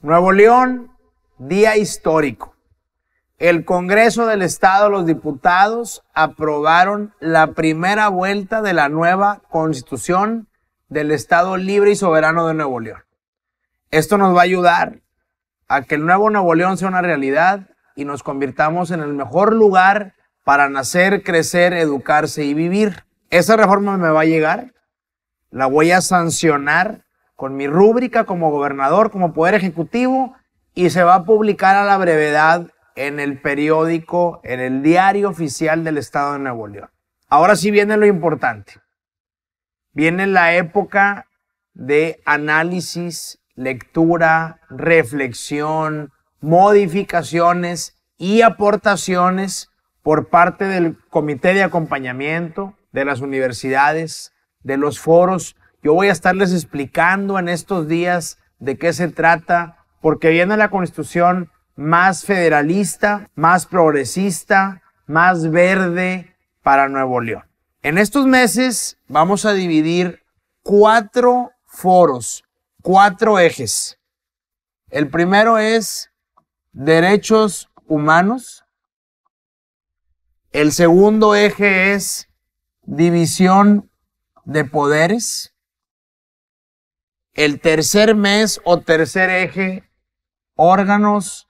Nuevo León, día histórico. El Congreso del Estado, los diputados aprobaron la primera vuelta de la nueva constitución del Estado Libre y Soberano de Nuevo León. Esto nos va a ayudar a que el nuevo Nuevo León sea una realidad y nos convirtamos en el mejor lugar para nacer, crecer, educarse y vivir. Esa reforma me va a llegar, la voy a sancionar con mi rúbrica como gobernador, como poder ejecutivo, y se va a publicar a la brevedad en el periódico, en el diario oficial del Estado de Nuevo León. Ahora sí viene lo importante. Viene la época de análisis, lectura, reflexión, modificaciones y aportaciones por parte del comité de acompañamiento, de las universidades, de los foros yo voy a estarles explicando en estos días de qué se trata, porque viene la constitución más federalista, más progresista, más verde para Nuevo León. En estos meses vamos a dividir cuatro foros, cuatro ejes. El primero es derechos humanos. El segundo eje es división de poderes el tercer mes o tercer eje, órganos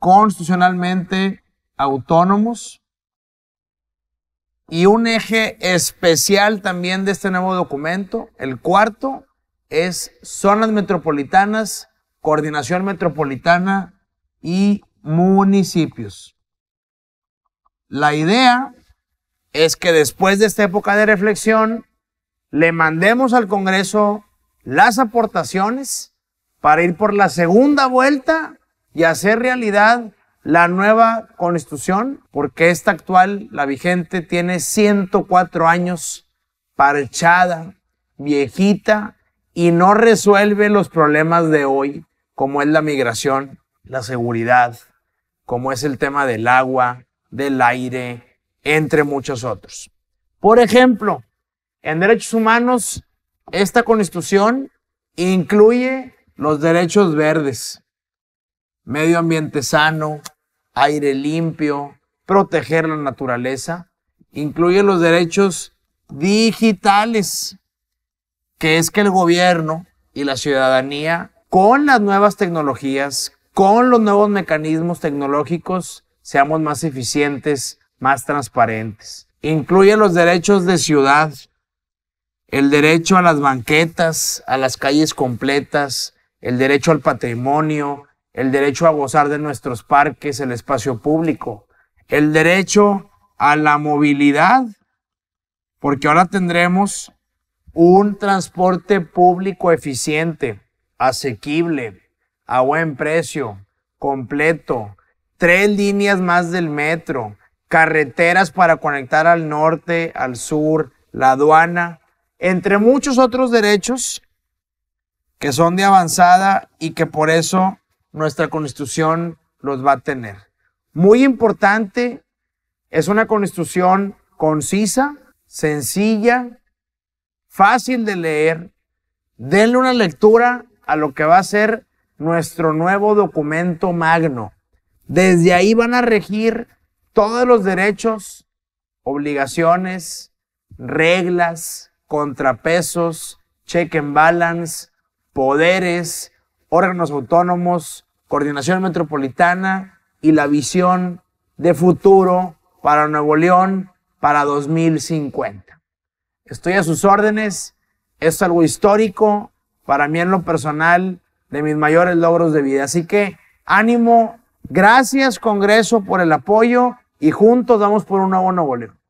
constitucionalmente autónomos y un eje especial también de este nuevo documento, el cuarto, es zonas metropolitanas, coordinación metropolitana y municipios. La idea es que después de esta época de reflexión, le mandemos al Congreso las aportaciones para ir por la segunda vuelta y hacer realidad la nueva constitución, porque esta actual, la vigente, tiene 104 años parchada, viejita, y no resuelve los problemas de hoy, como es la migración, la seguridad, como es el tema del agua, del aire, entre muchos otros. Por ejemplo, en derechos humanos esta constitución incluye los derechos verdes, medio ambiente sano, aire limpio, proteger la naturaleza, incluye los derechos digitales, que es que el gobierno y la ciudadanía, con las nuevas tecnologías, con los nuevos mecanismos tecnológicos, seamos más eficientes, más transparentes. Incluye los derechos de ciudad, el derecho a las banquetas, a las calles completas, el derecho al patrimonio, el derecho a gozar de nuestros parques, el espacio público, el derecho a la movilidad, porque ahora tendremos un transporte público eficiente, asequible, a buen precio, completo, tres líneas más del metro, carreteras para conectar al norte, al sur, la aduana, entre muchos otros derechos que son de avanzada y que por eso nuestra constitución los va a tener. Muy importante, es una constitución concisa, sencilla, fácil de leer. Denle una lectura a lo que va a ser nuestro nuevo documento magno. Desde ahí van a regir todos los derechos, obligaciones, reglas, contrapesos, check and balance, poderes, órganos autónomos, coordinación metropolitana y la visión de futuro para Nuevo León para 2050. Estoy a sus órdenes, es algo histórico para mí en lo personal de mis mayores logros de vida. Así que ánimo, gracias Congreso por el apoyo y juntos vamos por un nuevo Nuevo León.